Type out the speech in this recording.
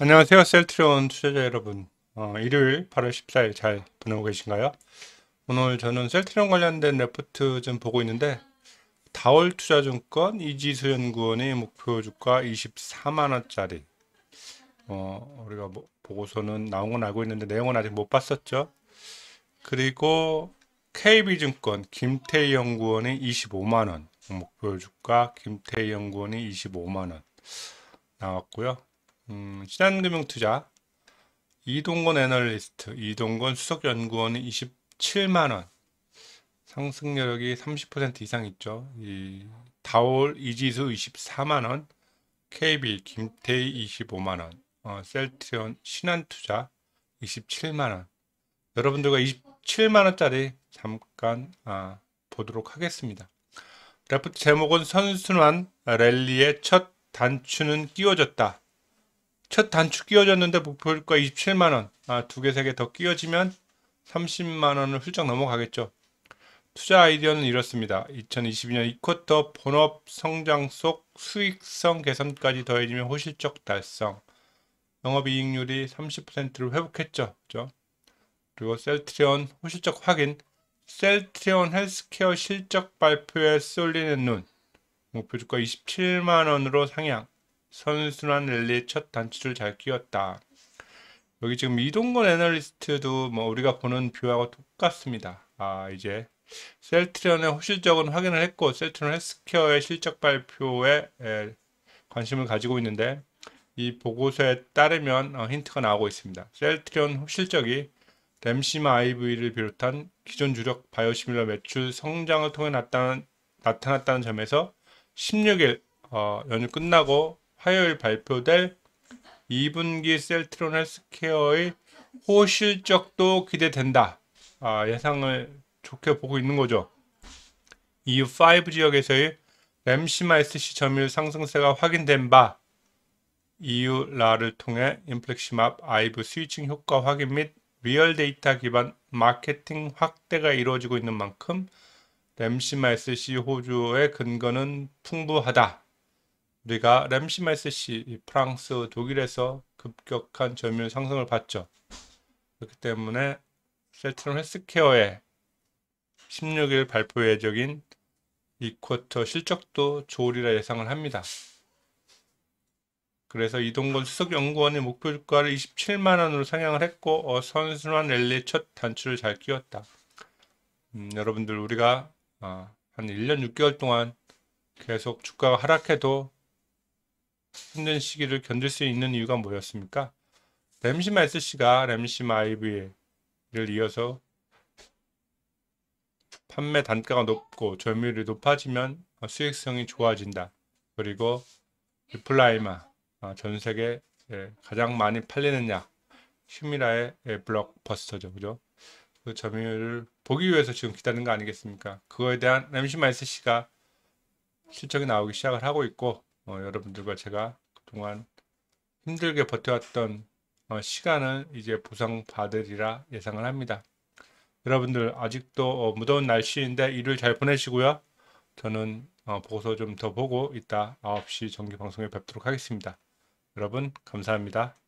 안녕하세요. 셀트리온 투자자 여러분. 어, 일요일 8월 14일 잘 보내고 계신가요? 오늘 저는 셀트리온 관련된 레포트 좀 보고 있는데 다월 투자증권 이지수 연구원의 목표 주가 24만원짜리 어, 우리가 뭐, 보고서는 나온 건 알고 있는데 내용은 아직 못 봤었죠. 그리고 KB증권 김태희 연구원의 25만원 목표 주가 김태희 연구원이 25만원 나왔고요. 음, 신한금융투자 이동건 애널리스트 이동건 수석연구원은 27만원 상승 여력이 30% 이상 있죠. 이 다올 이지수 24만원 KB 김태희 25만원 어, 셀트리온 신한투자 27만원 여러분들과 27만원짜리 잠깐 아, 보도록 하겠습니다. 래프트 제목은 선순환 랠리의 첫 단추는 끼워졌다. 첫단추 끼워졌는데 목표가 27만원 아, 두 개, 세 개 더 끼워지면 30만원을 훌쩍 넘어가겠죠 투자 아이디어는 이렇습니다 2022년 2쿼터 본업 성장 속 수익성 개선까지 더해지면 호실적 달성 영업이익률이 30%를 회복했죠 그렇죠? 그리고 셀트리온 호실적 확인 셀트리온 헬스케어 실적 발표에 쏠리는 눈 목표 주가 27만원으로 상향 선순환 랠리 첫 단추를 잘 끼웠다. 여기 지금 이동건 애널리스트도 뭐 우리가 보는 뷰하고 똑같습니다. 아 이제 셀트리온의 호실적은 확인을 했고 셀트리온 헬스케어의 실적 발표에 에, 관심을 가지고 있는데 이 보고서에 따르면 어, 힌트가 나오고 있습니다. 셀트리온 호 실적이 램시마 IV를 비롯한 기존 주력 바이오시밀러 매출 성장을 통해 나타난, 나타났다는 점에서 16일 어, 연휴 끝나고 화요일 발표될 2분기 셀트론 헬스케어의 호실적도 기대된다. 아, 예상을 좋게 보고 있는 거죠. EU 5 지역에서의 램시마 SC 점유율 상승세가 확인된 바 EU 라를 통해 인플렉시맙 아이브 스위칭 효과 확인 및 리얼 데이터 기반 마케팅 확대가 이루어지고 있는 만큼 램시마 SC 호주의 근거는 풍부하다. 우리가 램시메스 시 프랑스, 독일에서 급격한 점유율 상승을 봤죠. 그렇기 때문에 셀트럼 헬스케어의 16일 발표 예정인 2쿼터 실적도 좋으리라 예상을 합니다. 그래서 이동건 수석연구원이 목표 주가를 27만원으로 상향을 했고 선순환 랠리의 첫 단추를 잘 끼웠다. 음, 여러분들 우리가 어, 한 1년 6개월 동안 계속 주가가 하락해도 힘든 시기를 견딜 수 있는 이유가 뭐였습니까? 램시 마이스씨가 램시 마이브를 이어서 판매 단가가 높고 점유율이 높아지면 수익성이 좋아진다. 그리고 리플라이마 어, 전 세계 예, 가장 많이 팔리는 약 휴미라의 예, 블록버스터죠. 그죠? 그 점유율을 보기 위해서 지금 기다리는 거 아니겠습니까? 그거에 대한 램시 마이스씨가 실적이 나오기 시작을 하고 있고 어, 여러분들과 제가 그동안 힘들게 버텨왔던 어, 시간을 이제 보상받으리라 예상을 합니다. 여러분들 아직도 어, 무더운 날씨인데 일을 잘 보내시고요. 저는 어, 보고서 좀 더 보고 이따 9시 정기 방송에 뵙도록 하겠습니다. 여러분 감사합니다.